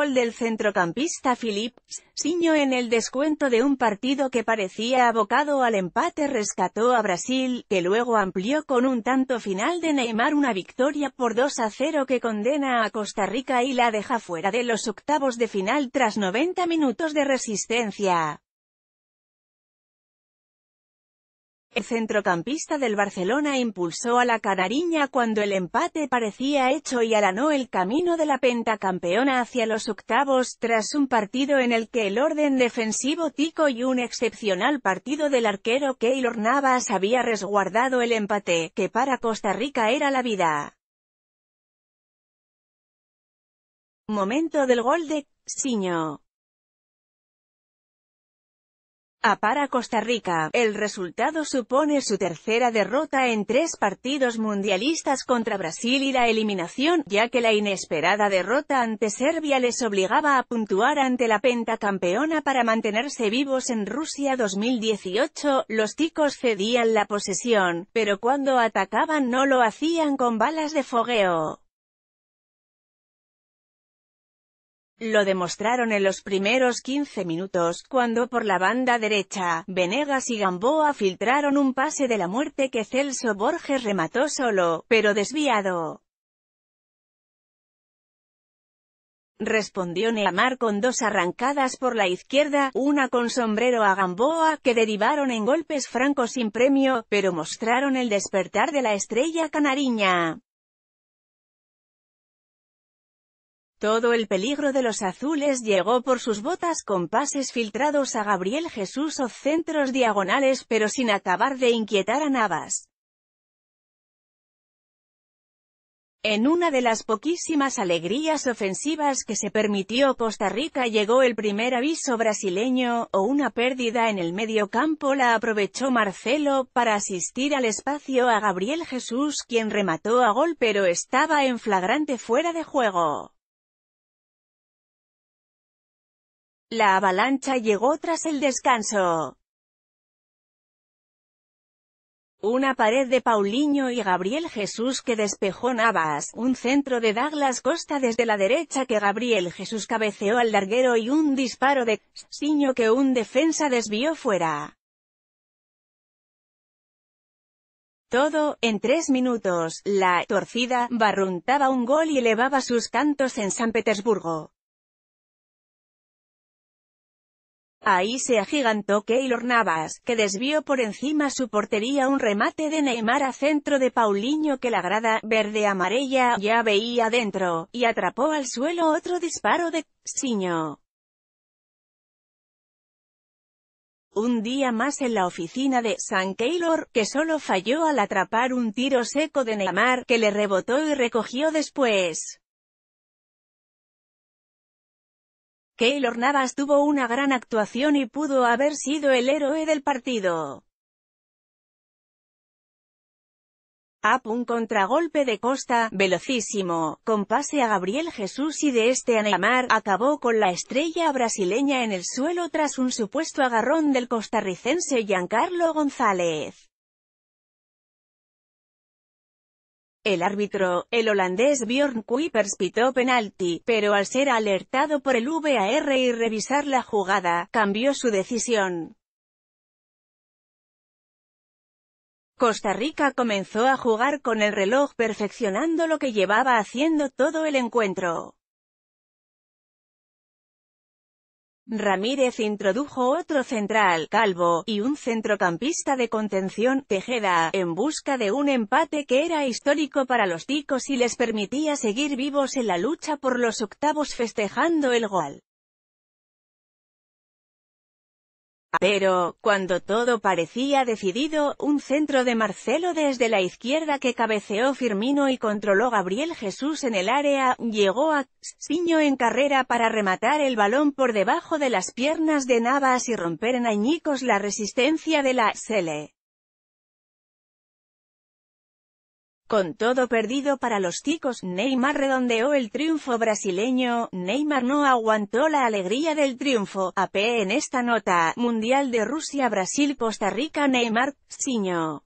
gol del centrocampista Philips, Siño en el descuento de un partido que parecía abocado al empate rescató a Brasil, que luego amplió con un tanto final de Neymar una victoria por 2 a 0 que condena a Costa Rica y la deja fuera de los octavos de final tras 90 minutos de resistencia. centrocampista del Barcelona impulsó a la Canariña cuando el empate parecía hecho y alanó el camino de la pentacampeona hacia los octavos tras un partido en el que el orden defensivo tico y un excepcional partido del arquero Keylor Navas había resguardado el empate, que para Costa Rica era la vida. Momento del gol de Siño. A para Costa Rica, el resultado supone su tercera derrota en tres partidos mundialistas contra Brasil y la eliminación, ya que la inesperada derrota ante Serbia les obligaba a puntuar ante la pentacampeona para mantenerse vivos en Rusia 2018, los ticos cedían la posesión, pero cuando atacaban no lo hacían con balas de fogueo. Lo demostraron en los primeros 15 minutos, cuando por la banda derecha, Venegas y Gamboa filtraron un pase de la muerte que Celso Borges remató solo, pero desviado. Respondió Neamar con dos arrancadas por la izquierda, una con sombrero a Gamboa, que derivaron en golpes francos sin premio, pero mostraron el despertar de la estrella canariña. Todo el peligro de los azules llegó por sus botas con pases filtrados a Gabriel Jesús o centros diagonales pero sin acabar de inquietar a Navas. En una de las poquísimas alegrías ofensivas que se permitió Costa Rica llegó el primer aviso brasileño, o una pérdida en el medio campo la aprovechó Marcelo, para asistir al espacio a Gabriel Jesús quien remató a gol pero estaba en flagrante fuera de juego. La avalancha llegó tras el descanso. Una pared de Paulinho y Gabriel Jesús que despejó Navas, un centro de Douglas Costa desde la derecha que Gabriel Jesús cabeceó al larguero y un disparo de Siño que un defensa desvió fuera. Todo, en tres minutos, la torcida barruntaba un gol y elevaba sus cantos en San Petersburgo. Ahí se agigantó Keylor Navas, que desvió por encima su portería un remate de Neymar a centro de Paulinho que la grada verde amarilla ya veía dentro, y atrapó al suelo otro disparo de Siño. Un día más en la oficina de San Keylor, que solo falló al atrapar un tiro seco de Neymar, que le rebotó y recogió después. Keylor Navas tuvo una gran actuación y pudo haber sido el héroe del partido. Up un contragolpe de Costa, velocísimo, con pase a Gabriel Jesús y de este a Neymar, acabó con la estrella brasileña en el suelo tras un supuesto agarrón del costarricense Giancarlo González. El árbitro, el holandés Bjorn Kuipers pitó penalti, pero al ser alertado por el VAR y revisar la jugada, cambió su decisión. Costa Rica comenzó a jugar con el reloj perfeccionando lo que llevaba haciendo todo el encuentro. Ramírez introdujo otro central, Calvo, y un centrocampista de contención, Tejeda, en busca de un empate que era histórico para los ticos y les permitía seguir vivos en la lucha por los octavos festejando el gol. Pero, cuando todo parecía decidido, un centro de Marcelo desde la izquierda que cabeceó Firmino y controló Gabriel Jesús en el área, llegó a Siño en carrera para rematar el balón por debajo de las piernas de Navas y romper en añicos la resistencia de la Sele. Con todo perdido para los chicos, Neymar redondeó el triunfo brasileño, Neymar no aguantó la alegría del triunfo, AP en esta nota, Mundial de Rusia-Brasil-Costa Rica Neymar, Siño.